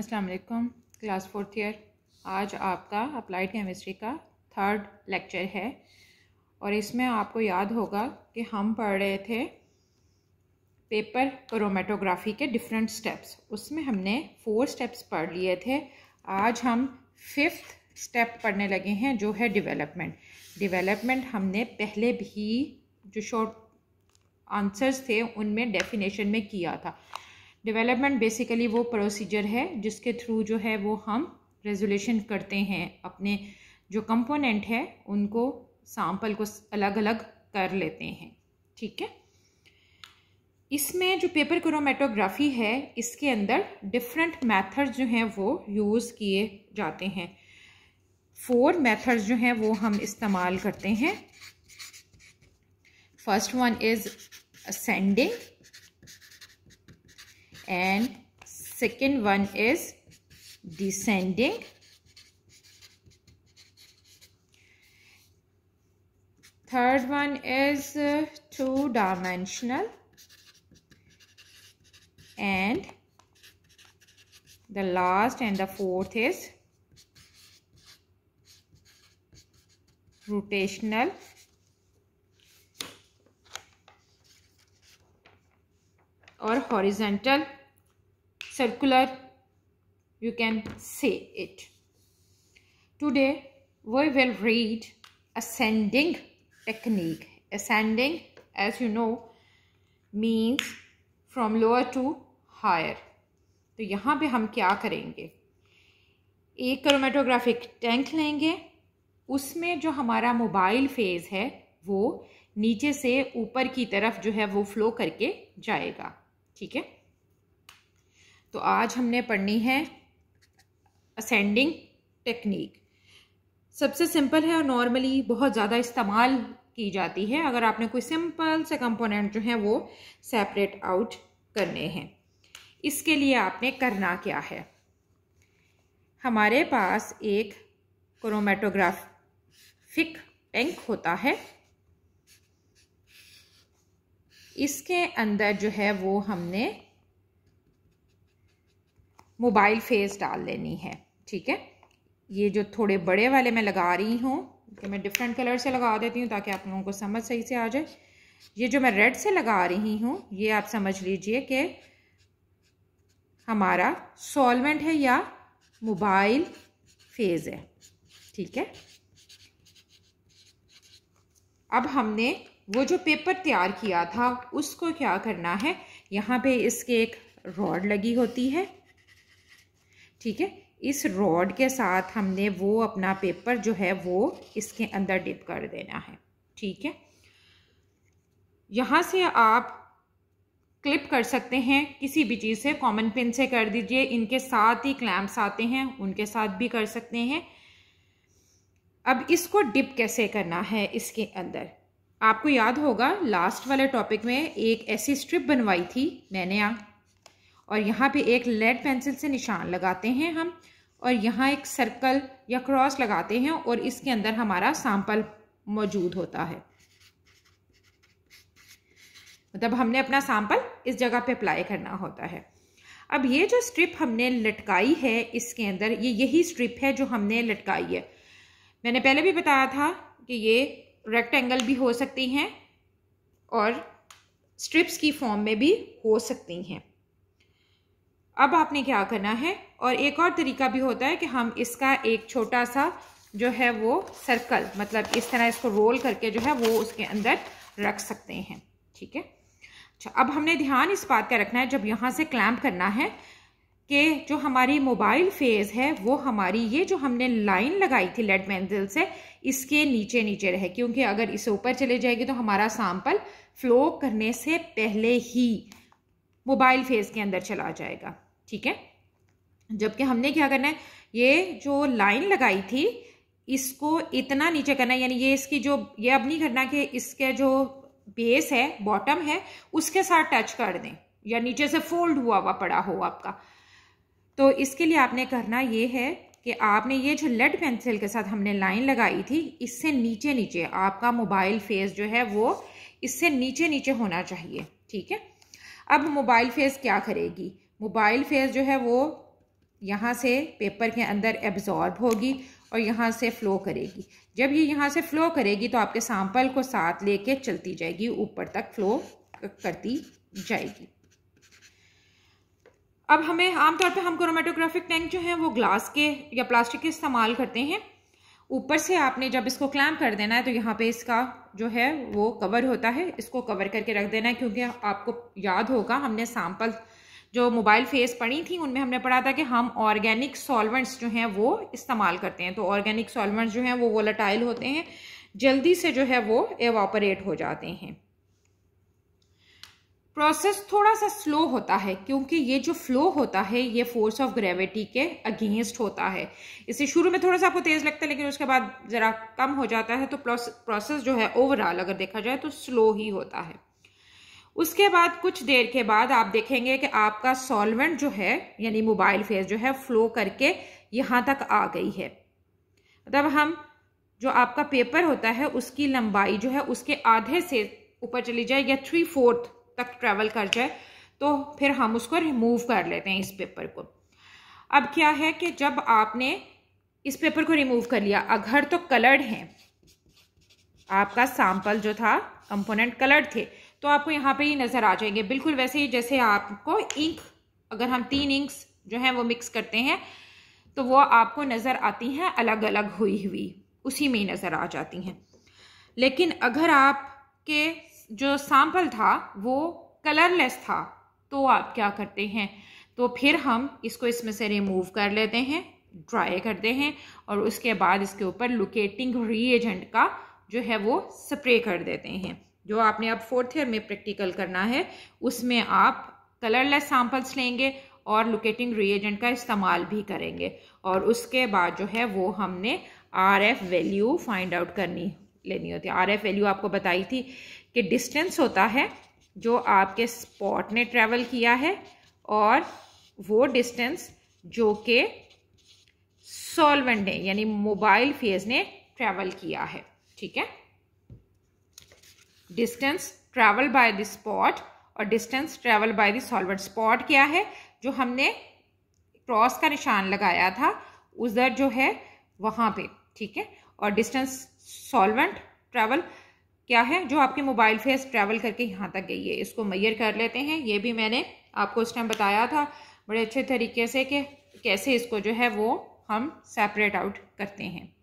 अस्सलाम वालेकुम class fourth year आज आपका अप्लाइड केमिस्ट्री का थर्ड लेक्चर है और इसमें आपको याद होगा कि हम पढ़ रहे थे पेपर क्रोमेटोग्राफी के डिफरेंट स्टेप्स उसमें हमने फोर स्टेप्स पढ़ लिए थे आज हम फिफ्थ स्टेप पढ़ने लगे हैं जो है डेवलपमेंट डेवलपमेंट हमने पहले भी जो शॉर्ट आंसर्स थे उनमें डेफिनेशन में किया था डेवलपमेंट बेसिकली वो प्रोसीजर है जिसके थ्रू जो है वो हम रेजोल्यूशन करते हैं अपने जो कंपोनेंट है उनको सैंपल को अलग अलग कर लेते हैं ठीक है इसमें जो पेपर क्रोमेटोग्राफी है इसके अंदर डिफरेंट मेथड्स जो हैं वो यूज़ किए जाते हैं फोर मेथड्स जो हैं वो हम इस्तेमाल करते हैं first one is ascending and second one is descending third one is uh, two dimensional and the last and the fourth is rotational or horizontal circular you can say it today we will read ascending technique ascending as you know means from lower to higher तो यहाँ पे हम क्या करेंगे एक chromatographic tank लेंगे उसमें जो हमारा मोबाइल फेज़ है वो नीचे से ऊपर की तरफ जो है वो फ्लो करके जाएगा ठीक है तो आज हमने पढ़नी है असेंडिंग टेक्निक सबसे सिंपल है और नॉर्मली बहुत ज़्यादा इस्तेमाल की जाती है अगर आपने कोई सिंपल से कंपोनेंट जो है वो सेपरेट आउट करने हैं इसके लिए आपने करना क्या है हमारे पास एक क्रोमेटोग्राफिक टैंक होता है इसके अंदर जो है वो हमने मोबाइल फेस डाल लेनी है ठीक है ये जो थोड़े बड़े वाले मैं लगा रही हूँ कि मैं डिफरेंट कलर से लगा देती हूँ ताकि आप लोगों को समझ सही से आ जाए ये जो मैं रेड से लगा रही हूँ ये आप समझ लीजिए कि हमारा सॉल्वेंट है या मोबाइल फेज़ है ठीक है अब हमने वो जो पेपर तैयार किया था उसको क्या करना है यहाँ पे इसके एक रॉड लगी होती है ठीक है इस रॉड के साथ हमने वो अपना पेपर जो है वो इसके अंदर डिप कर देना है ठीक है यहाँ से आप क्लिप कर सकते हैं किसी भी चीज़ से कॉमन पिन से कर दीजिए इनके साथ ही क्लैम्प्स आते हैं उनके साथ भी कर सकते हैं अब इसको डिप कैसे करना है इसके अंदर आपको याद होगा लास्ट वाले टॉपिक में एक ऐसी स्ट्रिप बनवाई थी मैंने यहाँ और यहाँ पे एक लेड पेंसिल से निशान लगाते हैं हम और यहाँ एक सर्कल या क्रॉस लगाते हैं और इसके अंदर हमारा सैंपल मौजूद होता है मतलब हमने अपना सैंपल इस जगह पे अप्लाई करना होता है अब ये जो स्ट्रिप हमने लटकाई है इसके अंदर ये यही स्ट्रिप है जो हमने लटकाई है मैंने पहले भी बताया था कि ये रेक्टेंगल भी हो सकती हैं और स्ट्रिप्स की फॉर्म में भी हो सकती हैं अब आपने क्या करना है और एक और तरीका भी होता है कि हम इसका एक छोटा सा जो है वो सर्कल मतलब इस तरह इसको रोल करके जो है वो उसके अंदर रख सकते हैं ठीक है अच्छा अब हमने ध्यान इस बात का रखना है जब यहाँ से क्लैम्प करना है कि जो हमारी मोबाइल फेज है वो हमारी ये जो हमने लाइन लगाई थी लेड पेंसिल से इसके नीचे नीचे रहे क्योंकि अगर इसे ऊपर चले जाएगी तो हमारा सैम्पल फ्लो करने से पहले ही मोबाइल फेज के अंदर चला जाएगा ठीक है जबकि हमने क्या करना है ये जो लाइन लगाई थी इसको इतना नीचे करना है यानी ये इसकी जो ये अब नहीं करना कि इसके जो बेस है बॉटम है उसके साथ टच कर दें या नीचे से फोल्ड हुआ हुआ पड़ा हो आपका तो इसके लिए आपने करना ये है कि आपने ये जो लेड पेंसिल के साथ हमने लाइन लगाई थी इससे नीचे नीचे आपका मोबाइल फेस जो है वो इससे नीचे नीचे होना चाहिए ठीक है अब मोबाइल फेस क्या करेगी मोबाइल फेस जो है वो यहाँ से पेपर के अंदर एब्ज़ॉर्ब होगी और यहाँ से फ़्लो करेगी जब ये यहाँ से फ़्लो करेगी तो आपके सैम्पल को साथ लेके चलती जाएगी ऊपर तक फ़्लो करती जाएगी अब हमें आमतौर पे हम क्रोमेटोग्राफिक टैंक जो हैं वो ग्लास के या प्लास्टिक के इस्तेमाल करते हैं ऊपर से आपने जब इसको क्लैम्प कर देना है तो यहाँ पे इसका जो है वो कवर होता है इसको कवर करके रख देना है क्योंकि आपको याद होगा हमने सैम्पल जो मोबाइल फेस पढ़ी थी उनमें हमने पढ़ा था कि हम ऑर्गेनिक सॉल्वेंट्स जो हैं वो इस्तेमाल करते हैं तो ऑर्गेनिक सॉल्वेंट्स जो हैं वो वोलाटाइल होते हैं जल्दी से जो है वो एवापरेट हो जाते हैं प्रोसेस थोड़ा सा स्लो होता है क्योंकि ये जो फ्लो होता है ये फोर्स ऑफ ग्रेविटी के अगेंस्ट होता है इसे शुरू में थोड़ा सा आपको तेज़ लगता है लेकिन उसके बाद ज़रा कम हो जाता है तो प्रोसेस जो है ओवरऑल अगर देखा जाए तो स्लो ही होता है उसके बाद कुछ देर के बाद आप देखेंगे कि आपका सॉल्वेंट जो है यानी मोबाइल फेस जो है फ्लो करके यहाँ तक आ गई है मतलब हम जो आपका पेपर होता है उसकी लंबाई जो है उसके आधे से ऊपर चली जाए या थ्री फोर्थ तक ट्रैवल कर जाए तो फिर हम उसको रिमूव कर लेते हैं इस पेपर को अब क्या है कि जब आपने इस पेपर को रिमूव कर लिया अगर तो कलर्ड हैं आपका सैम्पल जो था कंपोनेंट कलर्ड थे तो आपको यहाँ पे ही नज़र आ जाएंगे बिल्कुल वैसे ही जैसे आपको इंक अगर हम तीन इंक्स जो हैं वो मिक्स करते हैं तो वो आपको नज़र आती हैं अलग अलग हुई हुई उसी में ही नज़र आ जाती हैं लेकिन अगर आपके जो सैम्पल था वो कलरलेस था तो आप क्या करते हैं तो फिर हम इसको इसमें से रिमूव कर लेते हैं ड्राई करते हैं और उसके बाद इसके ऊपर लुकेटिंग रिएजेंट का जो है वो स्प्रे कर देते हैं जो आपने अब फोर्थ ईयर में प्रैक्टिकल करना है उसमें आप कलरलेस सैम्पल्स लेंगे और लोकेटिंग रिएजेंट का इस्तेमाल भी करेंगे और उसके बाद जो है वो हमने R F value find out करनी लेनी होती है आर एफ वैल्यू आपको बताई थी कि डिस्टेंस होता है जो आपके स्पॉट ने ट्रैवल किया है और वो डिस्टेंस जो कि सॉल्वेंट ने यानी मोबाइल फेज ने ट्रैवल किया है ठीक है distance travel by the spot और distance travel by the solvent spot क्या है जो हमने क्रॉस का निशान लगाया था उधर जो है वहाँ पे ठीक है और डिस्टेंस सॉल्वेंट ट्रैवल क्या है जो आपके मोबाइल फेस ट्रैवल करके यहाँ तक गई है इसको मैयर कर लेते हैं ये भी मैंने आपको उस टाइम बताया था बड़े अच्छे तरीके से कि कैसे इसको जो है वो हम सेपरेट आउट करते हैं